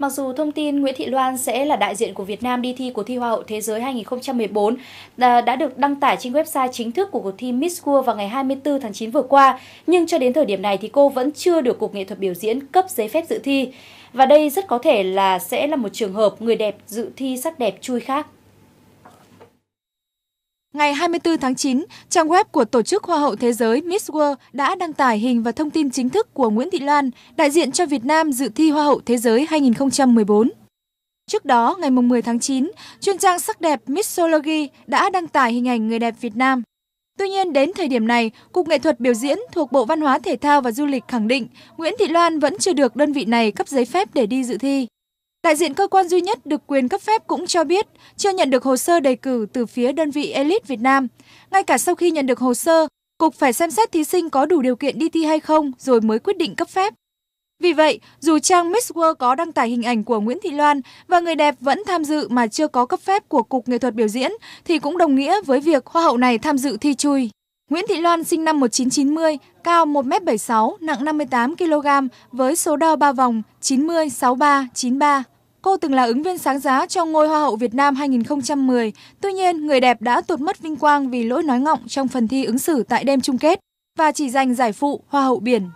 Mặc dù thông tin Nguyễn Thị Loan sẽ là đại diện của Việt Nam đi thi cuộc thi Hoa hậu Thế giới 2014 à, đã được đăng tải trên website chính thức của cuộc thi Miss World vào ngày 24 tháng 9 vừa qua, nhưng cho đến thời điểm này thì cô vẫn chưa được Cục Nghệ thuật biểu diễn cấp giấy phép dự thi. Và đây rất có thể là sẽ là một trường hợp người đẹp dự thi sắc đẹp chui khác. Ngày 24 tháng 9, trang web của Tổ chức Hoa hậu Thế giới Miss World đã đăng tải hình và thông tin chính thức của Nguyễn Thị Loan, đại diện cho Việt Nam dự thi Hoa hậu Thế giới 2014. Trước đó, ngày 10 tháng 9, chuyên trang sắc đẹp Missology đã đăng tải hình ảnh người đẹp Việt Nam. Tuy nhiên, đến thời điểm này, Cục Nghệ thuật biểu diễn thuộc Bộ Văn hóa Thể thao và Du lịch khẳng định Nguyễn Thị Loan vẫn chưa được đơn vị này cấp giấy phép để đi dự thi. Đại diện cơ quan duy nhất được quyền cấp phép cũng cho biết chưa nhận được hồ sơ đề cử từ phía đơn vị Elite Việt Nam. Ngay cả sau khi nhận được hồ sơ, Cục phải xem xét thí sinh có đủ điều kiện đi thi hay không rồi mới quyết định cấp phép. Vì vậy, dù trang Miss World có đăng tải hình ảnh của Nguyễn Thị Loan và người đẹp vẫn tham dự mà chưa có cấp phép của Cục Nghệ thuật biểu diễn thì cũng đồng nghĩa với việc hoa hậu này tham dự thi chui. Nguyễn Thị Loan sinh năm 1990, cao 1m76, nặng 58 kg với số đo 3 vòng 90 63 93. Cô từng là ứng viên sáng giá cho ngôi Hoa hậu Việt Nam 2010. Tuy nhiên, người đẹp đã tuột mất vinh quang vì lỗi nói ngọng trong phần thi ứng xử tại đêm chung kết và chỉ giành giải phụ Hoa hậu biển.